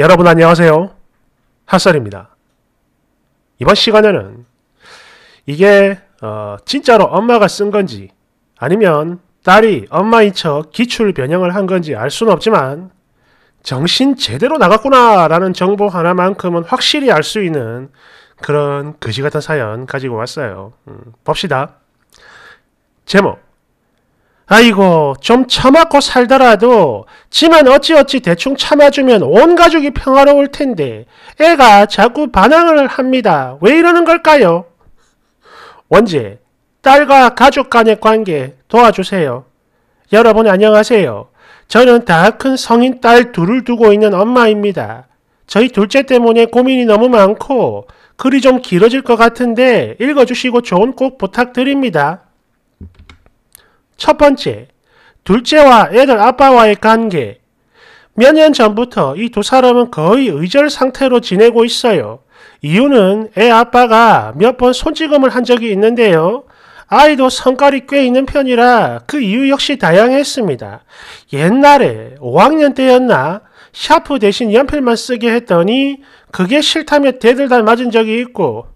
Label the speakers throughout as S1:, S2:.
S1: 여러분 안녕하세요. 핫설입니다. 이번 시간에는 이게 어, 진짜로 엄마가 쓴 건지 아니면 딸이 엄마인 척 기출 변형을 한 건지 알 수는 없지만 정신 제대로 나갔구나 라는 정보 하나만큼은 확실히 알 수 있는 그런 그지 같은 사연 가지고 왔어요. 음, 봅시다. 제목 아이고 좀참맞고 살더라도 지만 어찌어찌 대충 참아주면 온 가족이 평화로울 텐데 애가 자꾸 반항을 합니다. 왜 이러는 걸까요? 원제, 딸과 가족 간의 관계 도와주세요. 여러분 안녕하세요. 저는 다 큰 성인 딸 둘을 두고 있는 엄마입니다. 저희 둘째 때문에 고민이 너무 많고 글이 좀 길어질 것 같은데 읽어주시고 좋은 꼭 부탁드립니다. 첫 번째, 둘째와 애들 아빠와의 관계. 몇 년 전부터 이 두 사람은 거의 의절 상태로 지내고 있어요. 이유는 애 아빠가 몇 번 손찌검을 한 적이 있는데요. 아이도 성깔이 꽤 있는 편이라 그 이유 역시 다양했습니다. 옛날에 5학년 때였나 샤프 대신 연필만 쓰게 했더니 그게 싫다며 대들다 맞은 적이 있고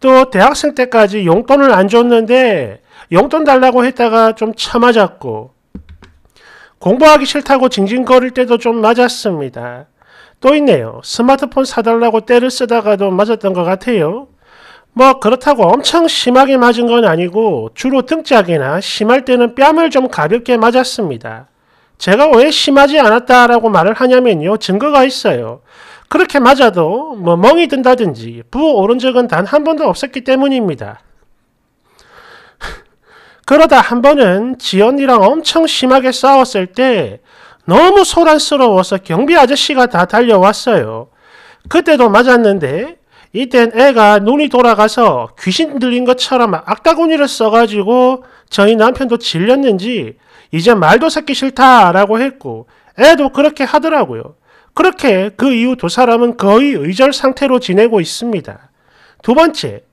S1: 또 대학생 때까지 용돈을 안 줬는데 용돈 달라고 했다가 좀 참아졌고 공부하기 싫다고 징징거릴 때도 좀 맞았습니다. 또 있네요. 스마트폰 사달라고 때를 쓰다가도 맞았던 것 같아요. 뭐 그렇다고 엄청 심하게 맞은 건 아니고 주로 등짝이나 심할 때는 뺨을 좀 가볍게 맞았습니다. 제가 왜 심하지 않았다라고 말을 하냐면요. 증거가 있어요. 그렇게 맞아도 뭐 멍이 든다든지 부어 오른 적은 단 한 번도 없었기 때문입니다. 그러다 한 번은 지연이랑 엄청 심하게 싸웠을 때 너무 소란스러워서 경비 아저씨가 다 달려왔어요. 그때도 맞았는데 이땐 애가 눈이 돌아가서 귀신 들린 것처럼 악다구니를 써가지고 저희 남편도 질렸는지 이제 말도 섞기 싫다라고 했고 애도 그렇게 하더라고요. 그렇게 그 이후 두 사람은 거의 의절 상태로 지내고 있습니다. 두 번째,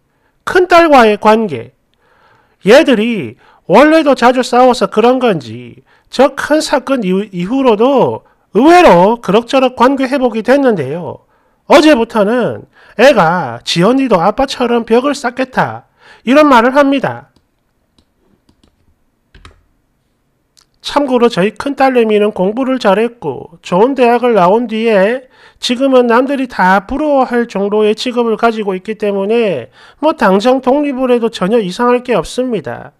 S1: 큰딸과의 관계. 얘들이 원래도 자주 싸워서 그런 건지 저 큰 사건 이후로도 의외로 그럭저럭 관계 회복이 됐는데요. 어제부터는 애가 지언니도 아빠처럼 벽을 쌓겠다 이런 말을 합니다. 참고로 저희 큰딸내미는 공부를 잘했고 좋은 대학을 나온 뒤에 지금은 남들이 다 부러워할 정도의 직업을 가지고 있기 때문에 뭐 당장 독립을 해도 전혀 이상할 게 없습니다.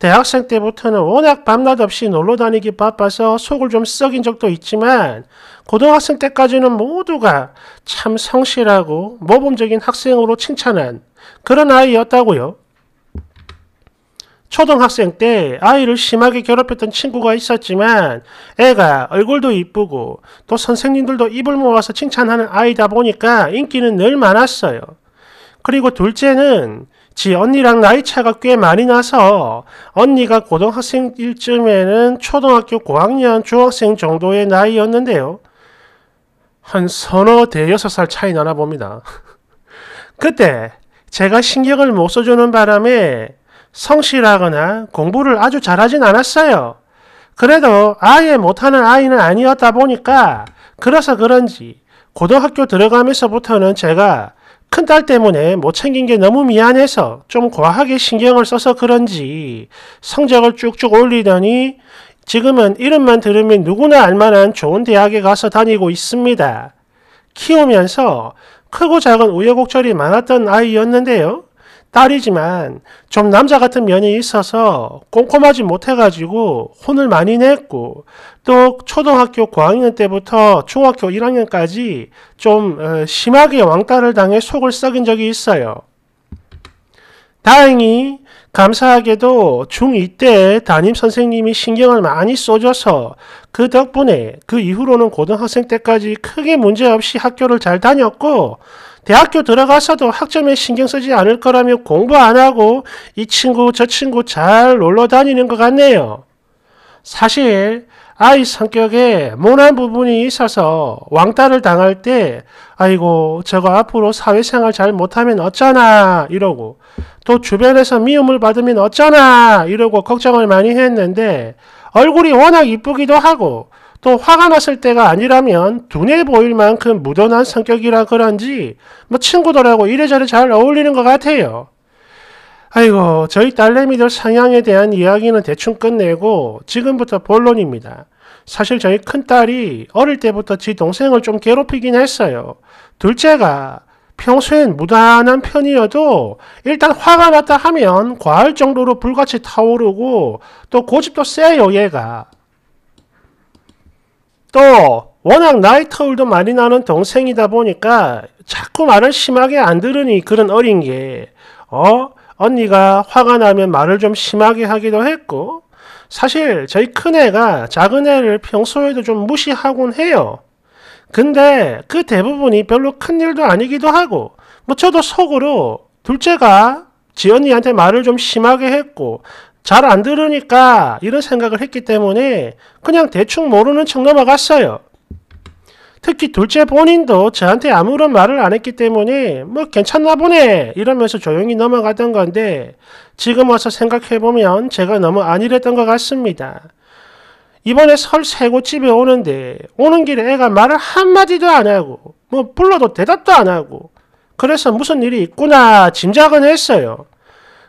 S1: 대학생 때부터는 워낙 밤낮 없이 놀러 다니기 바빠서 속을 좀 썩인 적도 있지만 고등학생 때까지는 모두가 참 성실하고 모범적인 학생으로 칭찬한 그런 아이였다고요. 초등학생 때 아이를 심하게 괴롭혔던 친구가 있었지만 애가 얼굴도 이쁘고 또 선생님들도 입을 모아서 칭찬하는 아이다 보니까 인기는 늘 많았어요. 그리고 둘째는 지 언니랑 나이 차가 꽤 많이 나서 언니가 고등학생 일쯤에는 초등학교 고학년 중학생 정도의 나이였는데요. 한 서너 대여섯 살 차이 나나 봅니다. 그때 제가 신경을 못 써주는 바람에 성실하거나 공부를 아주 잘하진 않았어요. 그래도 아예 못하는 아이는 아니었다 보니까 그래서 그런지 고등학교 들어가면서부터는 제가 큰딸 때문에 못 챙긴 게 너무 미안해서 좀 과하게 신경을 써서 그런지 성적을 쭉쭉 올리더니 지금은 이름만 들으면 누구나 알만한 좋은 대학에 가서 다니고 있습니다. 키우면서 크고 작은 우여곡절이 많았던 아이였는데요. 딸이지만 좀 남자 같은 면이 있어서 꼼꼼하지 못해가지고 혼을 많이 냈고 또 초등학교 고학년 때부터 중학교 1학년까지 좀 어, 심하게 왕따를 당해 속을 썩인 적이 있어요. 다행히 감사하게도 중2 때 담임 선생님이 신경을 많이 써줘서 그 덕분에 그 이후로는 고등학생 때까지 크게 문제없이 학교를 잘 다녔고 대학교 들어가서도 학점에 신경 쓰지 않을 거라며 공부 안 하고 이 친구 저 친구 잘 놀러 다니는 것 같네요. 사실 아이 성격에 모난 부분이 있어서 왕따를 당할 때 아이고 저거 앞으로 사회생활 잘 못하면 어쩌나 이러고 또 주변에서 미움을 받으면 어쩌나 이러고 걱정을 많이 했는데 얼굴이 워낙 이쁘기도 하고 또 화가 났을 때가 아니라면 두해 보일 만큼 무던한 성격이라 그런지 뭐 친구들하고 이래저래 잘 어울리는 것 같아요. 아이고, 저희 딸내미들 상향에 대한 이야기는 대충 끝내고 지금부터 본론입니다. 사실 저희 큰딸이 어릴 때부터 지 동생을 좀 괴롭히긴 했어요. 둘째가 평소엔 무단한 편이어도 일단 화가 났다 하면 과할 정도로 불같이 타오르고 또 고집도 세요 얘가. 또 워낙 나이 터울도 많이 나는 동생이다 보니까 자꾸 말을 심하게 안 들으니 그런 어린 게 어? 언니가 화가 나면 말을 좀 심하게 하기도 했고 사실 저희 큰애가 작은애를 평소에도 좀 무시하곤 해요. 근데 그 대부분이 별로 큰일도 아니기도 하고 뭐 저도 속으로 둘째가 지언니한테 말을 좀 심하게 했고 잘 안 들으니까 이런 생각을 했기 때문에 그냥 대충 모르는 척 넘어갔어요. 특히 둘째 본인도 저한테 아무런 말을 안 했기 때문에 뭐 괜찮나 보네 이러면서 조용히 넘어갔던 건데 지금 와서 생각해보면 제가 너무 안일했던 것 같습니다. 이번에 설 새고집에 오는데 오는 길에 애가 말을 한마디도 안 하고 뭐 불러도 대답도 안 하고 그래서 무슨 일이 있구나 짐작은 했어요.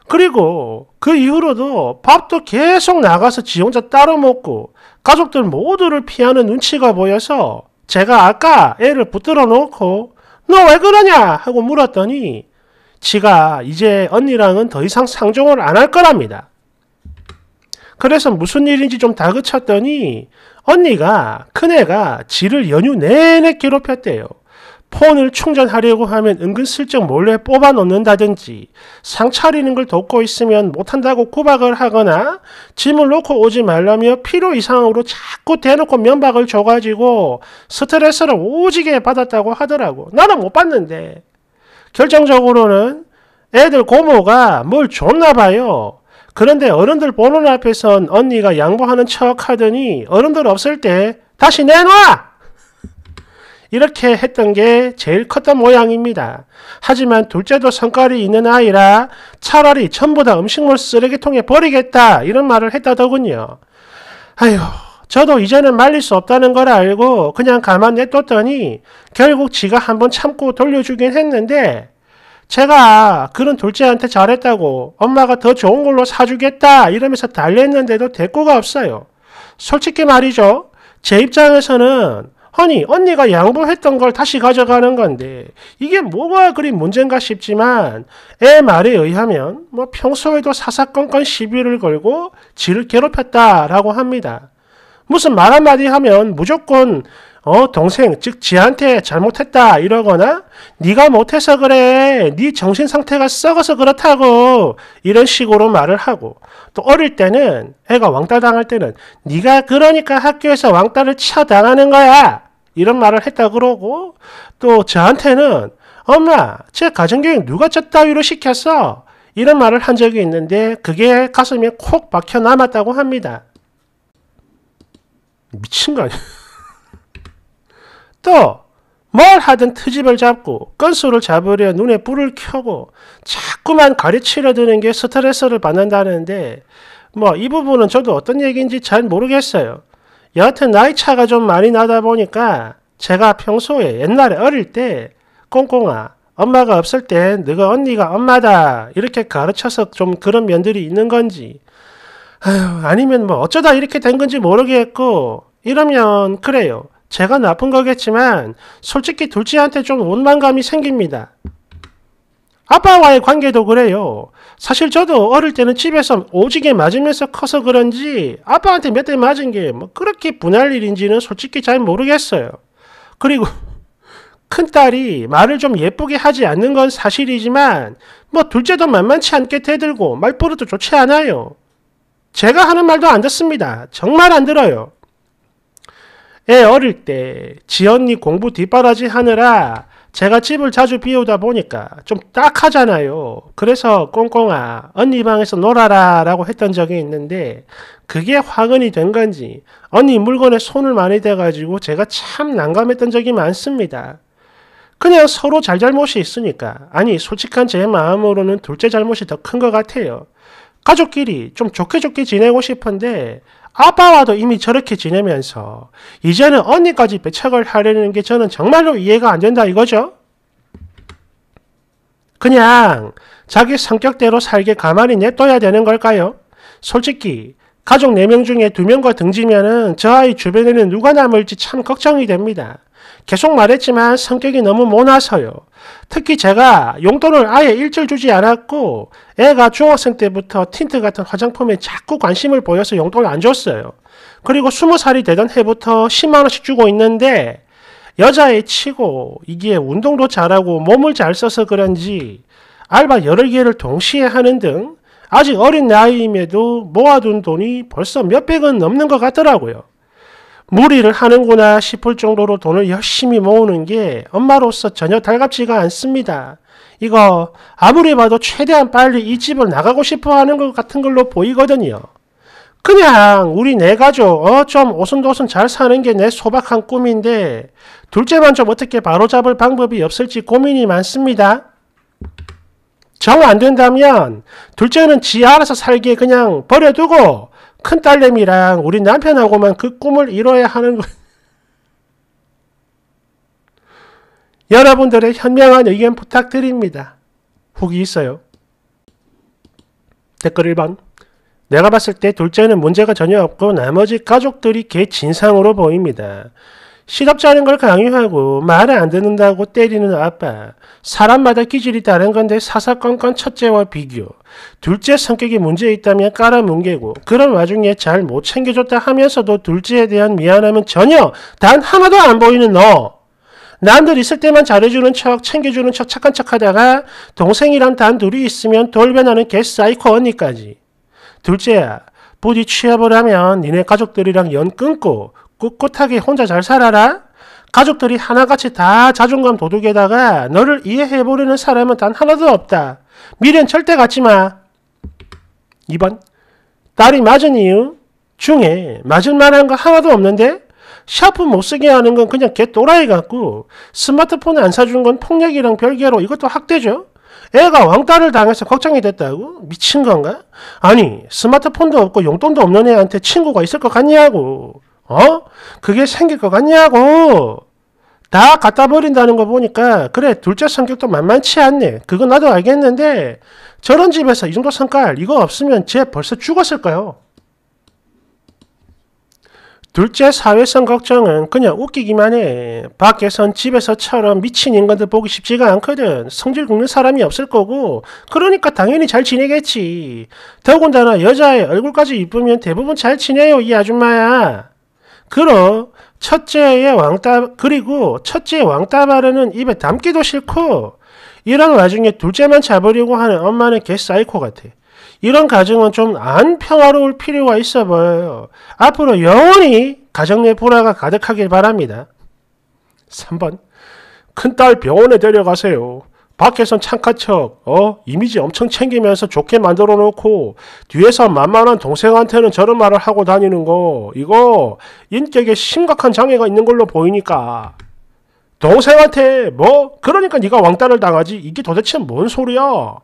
S1: 그리고 그 이후로도 밥도 계속 나가서 지 혼자 따로 먹고 가족들 모두를 피하는 눈치가 보여서 제가 아까 애를 붙들어 놓고 너 왜 그러냐 하고 물었더니 지가 이제 언니랑은 더 이상 상종을 안 할 거랍니다. 그래서 무슨 일인지 좀 다그쳤더니 언니가 큰애가 지를 연휴 내내 괴롭혔대요. 폰을 충전하려고 하면 은근슬쩍 몰래 뽑아 놓는다든지 상차리는 걸 돕고 있으면 못한다고 구박을 하거나 짐을 놓고 오지 말라며 필요 이상으로 자꾸 대놓고 면박을 줘가지고 스트레스를 오지게 받았다고 하더라고. 나는 못 봤는데. 결정적으로는 애들 고모가 뭘 줬나 봐요. 그런데 어른들 보는 앞에선 언니가 양보하는 척 하더니 어른들 없을 때 다시 내놔! 이렇게 했던 게 제일 컸던 모양입니다. 하지만 둘째도 성깔이 있는 아이라 차라리 전보다 음식물 쓰레기통에 버리겠다 이런 말을 했다더군요. 아휴 저도 이제는 말릴 수 없다는 걸 알고 그냥 가만 냅뒀더니 결국 지가 한번 참고 돌려주긴 했는데 제가 그런 둘째한테 잘했다고 엄마가 더 좋은 걸로 사주겠다 이러면서 달랬는데도 대꾸가 없어요. 솔직히 말이죠. 제 입장에서는 아니 언니가 양보했던 걸 다시 가져가는 건데 이게 뭐가 그리 문제인가 싶지만 애 말에 의하면 뭐 평소에도 사사건건 시비를 걸고 지를 괴롭혔다라고 합니다. 무슨 말 한마디 하면 무조건 어 동생 즉 지한테 잘못했다 이러거나 네가 못해서 그래 네 정신 상태가 썩어서 그렇다고 이런 식으로 말을 하고 또 어릴 때는 애가 왕따 당할 때는 네가 그러니까 학교에서 왕따를 쳐당하는 거야 이런 말을 했다 그러고 또 저한테는 엄마 제 가정교육 누가 저다위로 시켰어 이런 말을 한 적이 있는데 그게 가슴에 콕 박혀 남았다고 합니다. 미친 거 아니야? 또, 뭘 하든 트집을 잡고, 건수를 잡으려 눈에 불을 켜고, 자꾸만 가르치려 드는 게 스트레스를 받는다는데, 뭐, 이 부분은 저도 어떤 얘기인지 잘 모르겠어요. 여하튼 나이 차가 좀 많이 나다 보니까 제가 평소에 옛날에 어릴 때 꽁꽁아 엄마가 없을 땐네가 언니가 엄마다 이렇게 가르쳐서 좀 그런 면들이 있는 건지 아휴, 아니면 뭐 어쩌다 이렇게 된 건지 모르겠고 이러면 그래요. 제가 나쁜 거겠지만 솔직히 둘째한테 좀 원망감이 생깁니다. 아빠와의 관계도 그래요. 사실 저도 어릴 때는 집에서 오지게 맞으면서 커서 그런지 아빠한테 몇 대 맞은 게 뭐 그렇게 분할 일인지는 솔직히 잘 모르겠어요. 그리고 큰딸이 말을 좀 예쁘게 하지 않는 건 사실이지만 뭐 둘째도 만만치 않게 대들고 말버릇도 좋지 않아요. 제가 하는 말도 안 듣습니다. 정말 안 들어요. 애 어릴 때 지언니 공부 뒷바라지 하느라 제가 집을 자주 비우다 보니까 좀 딱하잖아요. 그래서 꽁꽁아 언니 방에서 놀아라 라고 했던 적이 있는데 그게 화근이 된 건지 언니 물건에 손을 많이 대가지고 제가 참 난감했던 적이 많습니다. 그냥 서로 잘잘못이 있으니까 아니 솔직한 제 마음으로는 둘째 잘못이 더 큰 것 같아요. 가족끼리 좀 좋게 좋게 지내고 싶은데 아빠와도 이미 저렇게 지내면서 이제는 언니까지 배척을 하려는 게 저는 정말로 이해가 안 된다 이거죠. 그냥 자기 성격대로 살게 가만히 냅둬야 되는 걸까요? 솔직히 가족 4명 중에 2명과 등지면은 저 아이 주변에는 누가 남을지 참 걱정이 됩니다. 계속 말했지만 성격이 너무 모나서요. 특히 제가 용돈을 아예 일절 주지 않았고 애가 중학생 때부터 틴트 같은 화장품에 자꾸 관심을 보여서 용돈을 안 줬어요. 그리고 스무 살이 되던 해부터 10만원씩 주고 있는데 여자애 치고 이게 운동도 잘하고 몸을 잘 써서 그런지 알바 여러 개를 동시에 하는 등 아직 어린 나이임에도 모아둔 돈이 벌써 몇백은 넘는 것 같더라고요. 무리를 하는구나 싶을 정도로 돈을 열심히 모으는 게 엄마로서 전혀 달갑지가 않습니다. 이거 아무리 봐도 최대한 빨리 이 집을 나가고 싶어 하는 것 같은 걸로 보이거든요. 그냥 우리 내 네 가족 어좀 오순도순 잘 사는 게 내 소박한 꿈인데 둘째만 좀 어떻게 바로잡을 방법이 없을지 고민이 많습니다. 정 안 된다면 둘째는 지 알아서 살게 그냥 버려두고 큰 딸내미랑 우리 남편하고만 그 꿈을 이뤄야 하는 거. 여러분들의 현명한 의견 부탁드립니다. 후기 있어요. 댓글 1번. 내가 봤을 때 둘째는 문제가 전혀 없고 나머지 가족들이 개 진상으로 보입니다. 시덥지 않은 걸 강요하고 말을 안 듣는다고 때리는 아빠. 사람마다 기질이 다른 건데 사사건건 첫째와 비교. 둘째 성격이 문제 있다면 깔아뭉개고 그런 와중에 잘 못 챙겨줬다 하면서도 둘째에 대한 미안함은 전혀 단 하나도 안 보이는 너. 남들 있을 때만 잘해주는 척, 챙겨주는 척 착한 척 하다가 동생이랑 단 둘이 있으면 돌변하는 개사이코 언니까지. 둘째야, 부디 취업을 하면 니네 가족들이랑 연 끊고 꿋꿋하게 혼자 잘 살아라. 가족들이 하나같이 다 자존감 도둑에다가 너를 이해해버리는 사람은 단 하나도 없다. 미련 절대 갖지 마. 2번. 딸이 맞은 이유 중에 맞을 만한 거 하나도 없는데 샤프 못쓰게 하는 건 그냥 개 또라이 같고 스마트폰 안 사준 건 폭력이랑 별개로 이것도 학대죠. 애가 왕따를 당해서 걱정이 됐다고? 미친 건가? 아니 스마트폰도 없고 용돈도 없는 애한테 친구가 있을 것 같냐고. 어? 그게 생길 것 같냐고. 다 갖다 버린다는 거 보니까 그래 둘째 성격도 만만치 않네. 그건 나도 알겠는데 저런 집에서 이 정도 성깔 이거 없으면 쟤 벌써 죽었을 까요 둘째 사회성 걱정은 그냥 웃기기만 해. 밖에선 집에서처럼 미친 인간들 보기 쉽지가 않거든. 성질 긁는 사람이 없을 거고 그러니까 당연히 잘 지내겠지. 더군다나 여자의 얼굴까지 이쁘면 대부분 잘 지내요 이 아줌마야. 그럼 첫째의 왕따 그리고 첫째의 왕따바르는 입에 담기도 싫고 이런 와중에 둘째만 잡으려고 하는 엄마는 개 사이코 같아. 이런 가정은 좀 안 평화로울 필요가 있어 보여요. 앞으로 영원히 가정 내 불화가 가득하길 바랍니다. 3번 큰딸 병원에 데려가세요. 밖에선 창가척, 어, 이미지 엄청 챙기면서 좋게 만들어 놓고, 뒤에서 만만한 동생한테는 저런 말을 하고 다니는 거, 이거, 인격에 심각한 장애가 있는 걸로 보이니까. 동생한테, 뭐, 그러니까 네가 왕따를 당하지? 이게 도대체 뭔 소리야?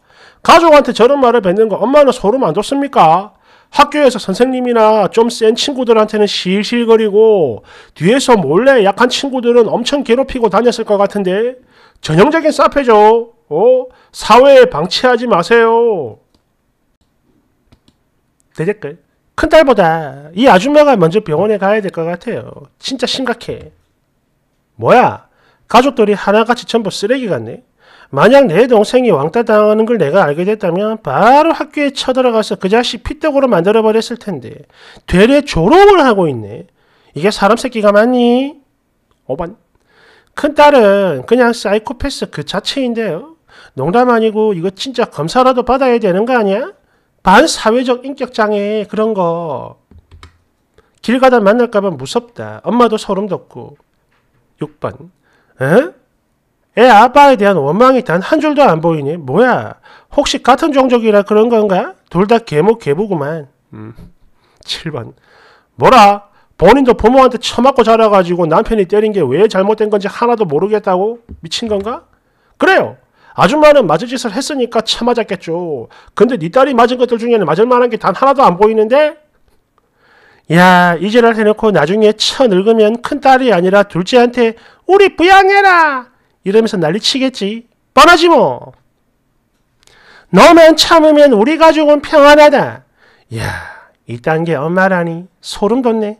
S1: 가족한테 저런 말을 뱉는 거, 엄마는 소름 안 돋습니까? 학교에서 선생님이나 좀 센 친구들한테는 실실거리고 뒤에서 몰래 약한 친구들은 엄청 괴롭히고 다녔을 것 같은데 전형적인 사페죠. 어? 사회에 방치하지 마세요. 대댓글. 큰딸보다 이 아줌마가 먼저 병원에 가야 될 것 같아요. 진짜 심각해. 뭐야? 가족들이 하나같이 전부 쓰레기 같네? 만약 내 동생이 왕따 당하는 걸 내가 알게 됐다면 바로 학교에 쳐들어가서 그 자식 피떡으로 만들어버렸을 텐데 되레 조롱을 하고 있네. 이게 사람 새끼가 맞니? 오반. 큰딸은 그냥 사이코패스 그 자체인데요. 농담 아니고 이거 진짜 검사라도 받아야 되는 거 아니야? 반사회적 인격장애 그런 거. 길 가다 만날까봐 무섭다. 엄마도 소름 돋고. 6번. 에? 애 아빠에 대한 원망이 단 한 줄도 안 보이니? 뭐야? 혹시 같은 종족이라 그런 건가? 둘 다 개목 개부구만. 음. 7번. 뭐라? 본인도 부모한테 처맞고 자라가지고 남편이 때린 게 왜 잘못된 건지 하나도 모르겠다고? 미친 건가? 그래요. 아줌마는 맞을 짓을 했으니까 참맞았겠죠 근데 네 딸이 맞은 것들 중에는 맞을 만한 게 단 하나도 안 보이는데? 야, 이제를 해놓고 나중에 처 늙으면 큰딸이 아니라 둘째한테 우리 부양해라! 이러면서 난리치겠지. 뻔하지 뭐. 너만 참으면 우리 가족은 평안하다. 야, 이딴 게 엄마라니 소름 돋네.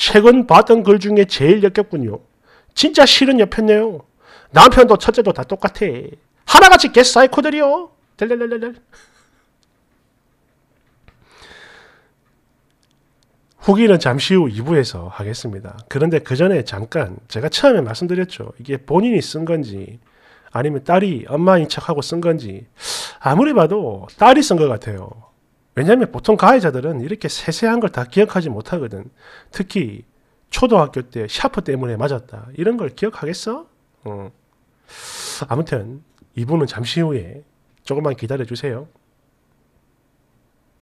S1: 최근 봤던 글 중에 제일 역겹군요. 진짜 실은 옆했네요. 남편도 첫째도 다 똑같아. 하나같이 개사이코들이요. 델델델델. 후기는 잠시 후 2부에서 하겠습니다. 그런데 그 전에 잠깐 제가 처음에 말씀드렸죠. 이게 본인이 쓴 건지 아니면 딸이 엄마인 척하고 쓴 건지 아무리 봐도 딸이 쓴 것 같아요. 왜냐하면 보통 가해자들은 이렇게 세세한 걸 다 기억하지 못하거든. 특히 초등학교 때 샤프 때문에 맞았다. 이런 걸 기억하겠어? 어. 아무튼 이분은 잠시 후에 조금만 기다려 주세요.